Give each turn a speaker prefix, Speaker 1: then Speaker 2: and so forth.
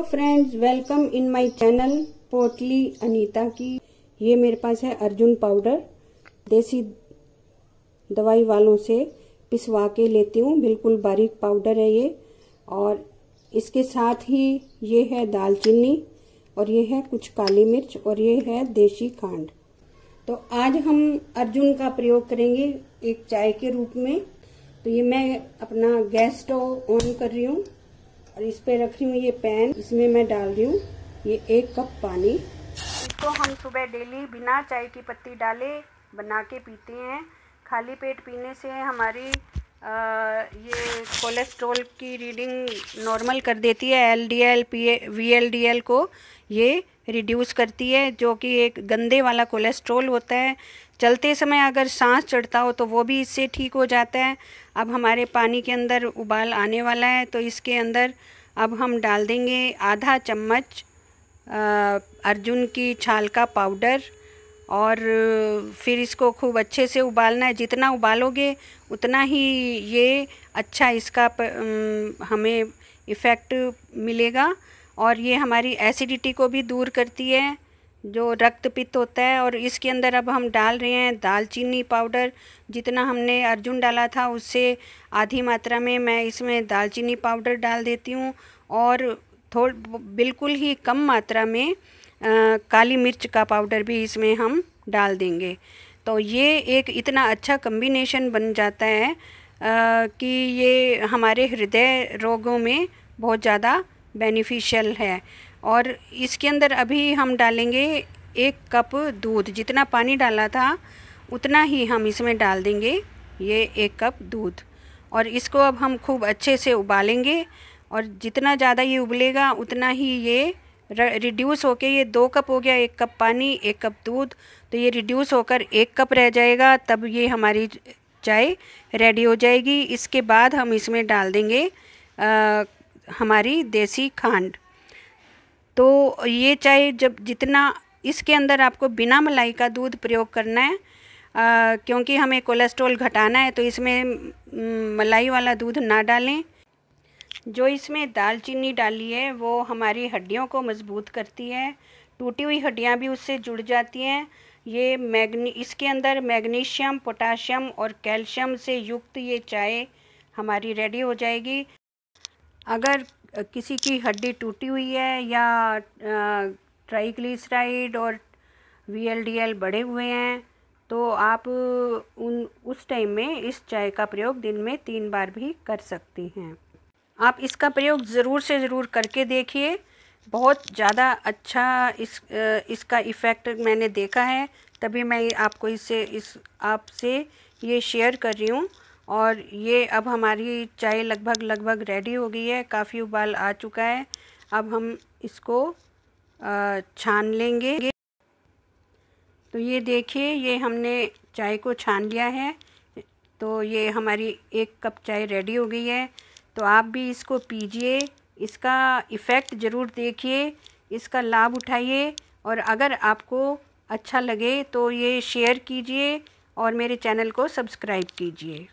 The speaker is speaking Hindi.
Speaker 1: hello friends welcome in my channel Potli Anita की ये मेरे पास है अर्जुन पाउडर देसी दवाई वालों से पिसवा के लेती हूँ बिल्कुल बारीक पाउडर है ये और इसके साथ ही ये है दालचीनी और ये है कुछ काली मिर्च और ये है देसी खांड तो आज हम अर्जुन का प्रयोग करेंगे एक चाय के रूप में तो ये मैं अपना गैस स्टोव ऑन कर रही हूँ और इस पे रख रही हूँ ये पैन इसमें मैं डाल रही हूँ ये एक कप पानी इसको हम सुबह डेली बिना चाय की पत्ती डाले बना के पीते हैं खाली पेट पीने से हमारी आ, ये कोलेस्ट्रॉल की रीडिंग नॉर्मल कर देती है L D L P V L D L को ये रिड्यूस करती है जो कि एक गंदे वाला कोलेस्ट्रोल होता है चलते समय अगर सांस चढ़ता हो तो वो भी इससे ठीक हो जाता है अब हमारे पानी के अंदर उबाल आने वाला है तो इसके अंदर अब हम डाल देंगे आधा चम्मच अर्जुन की छाल का पाउडर और फिर इसको खूब अच्छे से उबालना है जितना उबालोगे उतना ही ये अच्छा इसका हमें इफ़ेक्ट मिलेगा और ये हमारी एसिडिटी को भी दूर करती है जो रक्त पित्त होता है और इसके अंदर अब हम डाल रहे हैं दालचीनी पाउडर जितना हमने अर्जुन डाला था उससे आधी मात्रा में मैं इसमें दालचीनी पाउडर डाल देती हूँ और थोड़ बिल्कुल ही कम मात्रा में आ, काली मिर्च का पाउडर भी इसमें हम डाल देंगे तो ये एक इतना अच्छा कम्बिनेशन बन जाता है आ, कि ये हमारे हृदय रोगों में बहुत ज़्यादा बेनिफिशियल है और इसके अंदर अभी हम डालेंगे एक कप दूध जितना पानी डाला था उतना ही हम इसमें डाल देंगे ये एक कप दूध और इसको अब हम खूब अच्छे से उबालेंगे और जितना ज़्यादा ये उबलेगा उतना ही ये रिड्यूस होके ये दो कप हो गया एक कप पानी एक कप दूध तो ये रिड्यूस होकर एक कप रह जाएगा तब ये हमारी चाय रेडी हो जाएगी इसके बाद हम इसमें डाल देंगे आ, हमारी देसी खांड तो ये चाहे जब जितना इसके अंदर आपको बिना मलाई का दूध प्रयोग करना है आ, क्योंकि हमें कोलेस्ट्रॉल घटाना है तो इसमें मलाई वाला दूध ना डालें जो इसमें दालचीनी डाली है वो हमारी हड्डियों को मजबूत करती है टूटी हुई हड्डियाँ भी उससे जुड़ जाती हैं ये मैग्नी इसके अंदर मैग्नीशियम पोटाशियम और कैल्शियम से युक्त ये चाय हमारी रेडी हो जाएगी अगर किसी की हड्डी टूटी हुई है या ट्राइग्लिसराइड और वीएलडीएल बढ़े हुए हैं तो आप उन उस टाइम में इस चाय का प्रयोग दिन में तीन बार भी कर सकती हैं आप इसका प्रयोग ज़रूर से ज़रूर करके देखिए बहुत ज़्यादा अच्छा इस इसका इफ़ेक्ट मैंने देखा है तभी मैं आपको इसे इस आपसे ये शेयर कर रही हूँ और ये अब हमारी चाय लगभग लगभग रेडी हो गई है काफ़ी उबाल आ चुका है अब हम इसको छान लेंगे तो ये देखिए ये हमने चाय को छान लिया है तो ये हमारी एक कप चाय रेडी हो गई है तो आप भी इसको पीजिए इसका इफ़ेक्ट ज़रूर देखिए इसका लाभ उठाइए और अगर आपको अच्छा लगे तो ये शेयर कीजिए और मेरे चैनल को सब्सक्राइब कीजिए